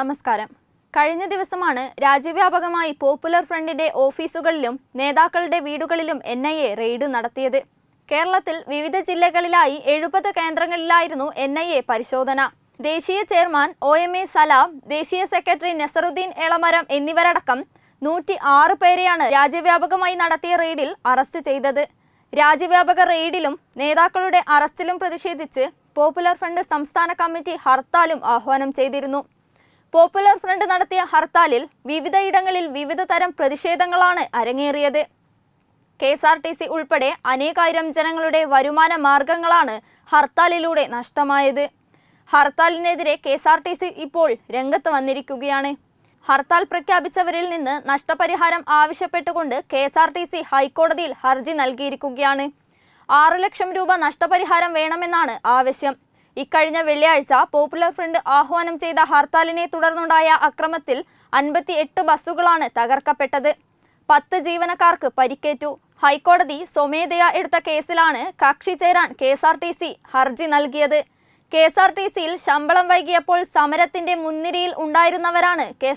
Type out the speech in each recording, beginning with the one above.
നമസ്കാരം കഴിഞ്ഞ ദിവസമാണ് രാജ്യവ്യാപകമായി പോപ്പുലർ ഫ്രണ്ടിന്റെ ഓഫീസുകളിലും നേതാക്കളുടെ വീടുകളിലും എൻ ഐ എ റെയ്ഡ് നടത്തിയത് കേരളത്തിൽ വിവിധ ജില്ലകളിലായി എഴുപത് കേന്ദ്രങ്ങളിലായിരുന്നു എൻ ഐ എ പരിശോധന ദേശീയ chairman O M A Salam ദേശീയ സെക്രട്ടറി നസറുദ്ദീൻ എളമരം എന്നിവരടക്കം നൂറ്റി ആറ് പേരെയാണ് രാജ്യവ്യാപകമായി നടത്തിയ റെയ്ഡിൽ അറസ്റ്റ് ചെയ്തത് രാജ്യവ്യാപക റെയ്ഡിലും നേതാക്കളുടെ അറസ്റ്റിലും പ്രതിഷേധിച്ച് പോപ്പുലർ ഫ്രണ്ട് സംസ്ഥാന കമ്മിറ്റി ഹർത്താലും ആഹ്വാനം ചെയ്തിരുന്നു പോപ്പുലർ ഫ്രണ്ട് നടത്തിയ ഹർത്താലിൽ വിവിധയിടങ്ങളിൽ വിവിധ തരം പ്രതിഷേധങ്ങളാണ് അരങ്ങേറിയത് K S R T C ഉൾപ്പെടെ അനേകായിരം ജനങ്ങളുടെ വരുമാന മാർഗങ്ങളാണ് ഹർത്താലിലൂടെ നഷ്ടമായത് ഹർത്താലിനെതിരെ K S R T C ഇപ്പോൾ രംഗത്ത് വന്നിരിക്കുകയാണ് ഹർത്താൽ പ്രഖ്യാപിച്ചവരിൽ നിന്ന് നഷ്ടപരിഹാരം ആവശ്യപ്പെട്ടുകൊണ്ട് K S R T C ഹൈക്കോടതിയിൽ ഹർജി നൽകിയിരിക്കുകയാണ് ആറ് ലക്ഷം രൂപ നഷ്ടപരിഹാരം വേണമെന്നാണ് ആവശ്യം ഇക്കഴിഞ്ഞ വെള്ളിയാഴ്ച പോപ്പുലർ ഫ്രണ്ട് ആഹ്വാനം ചെയ്ത ഹർത്താലിനെ തുടർന്നുണ്ടായ അക്രമത്തിൽ അൻപത്തി എട്ട് ബസ്സുകളാണ് തകർക്കപ്പെട്ടത് പത്ത് ജീവനക്കാർക്ക് പരിക്കേറ്റു ഹൈക്കോടതി സ്വമേധയാ എടുത്ത കേസിലാണ് കക്ഷി ചേരാൻ കെ ഹർജി നൽകിയത് കെ ശമ്പളം വൈകിയപ്പോൾ സമരത്തിന്റെ മുൻനിരയിൽ ഉണ്ടായിരുന്നവരാണ് കെ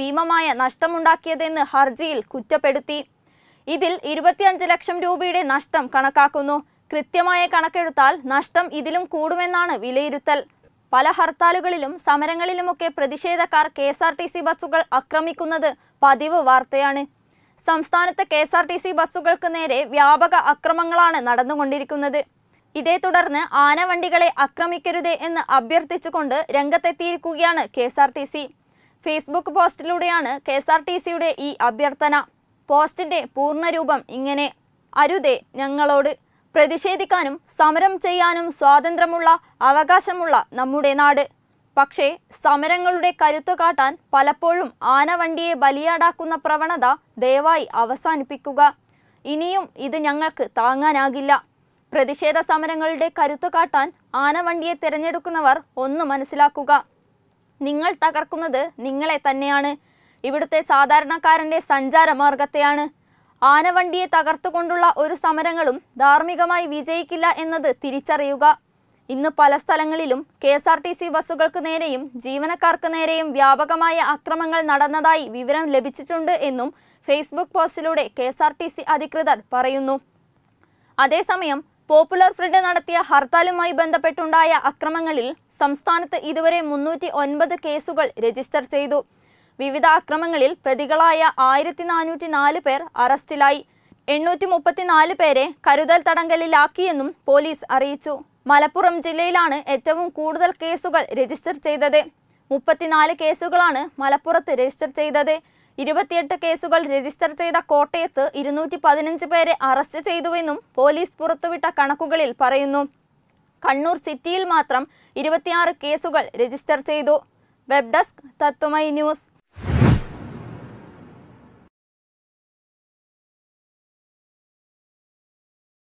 ഭീമമായ നഷ്ടമുണ്ടാക്കിയതെന്ന് ഹർജിയിൽ കുറ്റപ്പെടുത്തി ഇതിൽ ഇരുപത്തിയഞ്ച് ലക്ഷം രൂപയുടെ നഷ്ടം കണക്കാക്കുന്നു കൃത്യമായ കണക്കെടുത്താൽ നഷ്ടം ഇതിലും കൂടുമെന്നാണ് വിലയിരുത്തൽ പല ഹർത്താലുകളിലും സമരങ്ങളിലുമൊക്കെ പ്രതിഷേധക്കാർ K S R T C ബസ്സുകൾ ആക്രമിക്കുന്നത് പതിവ് വാർത്തയാണ് സംസ്ഥാനത്ത് K S R T C ബസ്സുകൾക്ക് നേരെ വ്യാപക അക്രമങ്ങളാണ് നടന്നുകൊണ്ടിരിക്കുന്നത് ഇതേ തുടർന്ന് ആനവണ്ടികളെ ആക്രമിക്കരുത് എന്ന് അഭ്യർത്ഥിച്ചുകൊണ്ട് രംഗത്തെത്തിയിരിക്കുകയാണ് K S R T C Facebook പോസ്റ്റിലൂടെയാണ് കെ എസ് ആർ ടി സിയുടെ ഈ അഭ്യർത്ഥന പോസ്റ്റിൻ്റെ പൂർണ്ണരൂപം ഇങ്ങനെ അരുതേ ഞങ്ങളോട് പ്രതിഷേധിക്കാനും സമരം ചെയ്യാനും സ്വാതന്ത്ര്യമുള്ള അവകാശമുള്ള നമ്മുടെ നാട് പക്ഷേ സമരങ്ങളുടെ കരുത്തു കാട്ടാൻ പലപ്പോഴും ആനവണ്ടിയെ ബലിയാടാക്കുന്ന പ്രവണത ദയവായി അവസാനിപ്പിക്കുക ഇനിയും ഇത് ഞങ്ങൾക്ക് താങ്ങാനാകില്ല പ്രതിഷേധ സമരങ്ങളുടെ കരുത്തു കാട്ടാൻ ആനവണ്ടിയെ തിരഞ്ഞെടുക്കുന്നവർ ഒന്ന് മനസ്സിലാക്കുക നിങ്ങൾ തകർക്കുന്നത് നിങ്ങളെ തന്നെയാണ് ഇവിടുത്തെ സാധാരണക്കാരൻ്റെ മാർഗത്തെയാണ് ആനവണ്ടിയെ തകർത്തുകൊണ്ടുള്ള ഒരു സമരങ്ങളും ധാർമ്മികമായി വിജയിക്കില്ല എന്നത് തിരിച്ചറിയുക ഇന്ന് പല സ്ഥലങ്ങളിലും K S R T C ബസ്സുകൾക്ക് നേരെയും ജീവനക്കാർക്ക് നേരെയും വ്യാപകമായ അക്രമങ്ങൾ നടന്നതായി വിവരം ലഭിച്ചിട്ടുണ്ട് എന്നും ഫേസ്ബുക്ക് പോസ്റ്റിലൂടെ K S R T C അധികൃതർ പറയുന്നു അതേസമയം പോപ്പുലർ ഫ്രണ്ട് നടത്തിയ ഹർത്താലുമായി ബന്ധപ്പെട്ടുണ്ടായ അക്രമങ്ങളിൽ സംസ്ഥാനത്ത് ഇതുവരെ മുന്നൂറ്റി ഒൻപത് കേസുകൾ രജിസ്റ്റർ ചെയ്തു വിവിധ അക്രമങ്ങളിൽ പ്രതികളായ ആയിരത്തി നാനൂറ്റി നാല് പേർ അറസ്റ്റിലായി എണ്ണൂറ്റി മുപ്പത്തിനാല് പേരെ കരുതൽ തടങ്കലിലാക്കിയെന്നും പോലീസ് അറിയിച്ചു മലപ്പുറം ജില്ലയിലാണ് ഏറ്റവും കൂടുതൽ കേസുകൾ രജിസ്റ്റർ ചെയ്തത് മുപ്പത്തിനാല് കേസുകളാണ് മലപ്പുറത്ത് രജിസ്റ്റർ ചെയ്തത് ഇരുപത്തിയെട്ട് കേസുകൾ രജിസ്റ്റർ ചെയ്ത കോട്ടയത്ത് ഇരുന്നൂറ്റി പതിനഞ്ച് പേരെ അറസ്റ്റ് ചെയ്തുവെന്നും പോലീസ് പുറത്തുവിട്ട കണക്കുകളിൽ പറയുന്നു കണ്ണൂർ സിറ്റിയിൽ മാത്രം ഇരുപത്തിയാറ് കേസുകൾ രജിസ്റ്റർ ചെയ്തു വെബ് ഡെസ്ക് തത്വമൈ ന്യൂസ്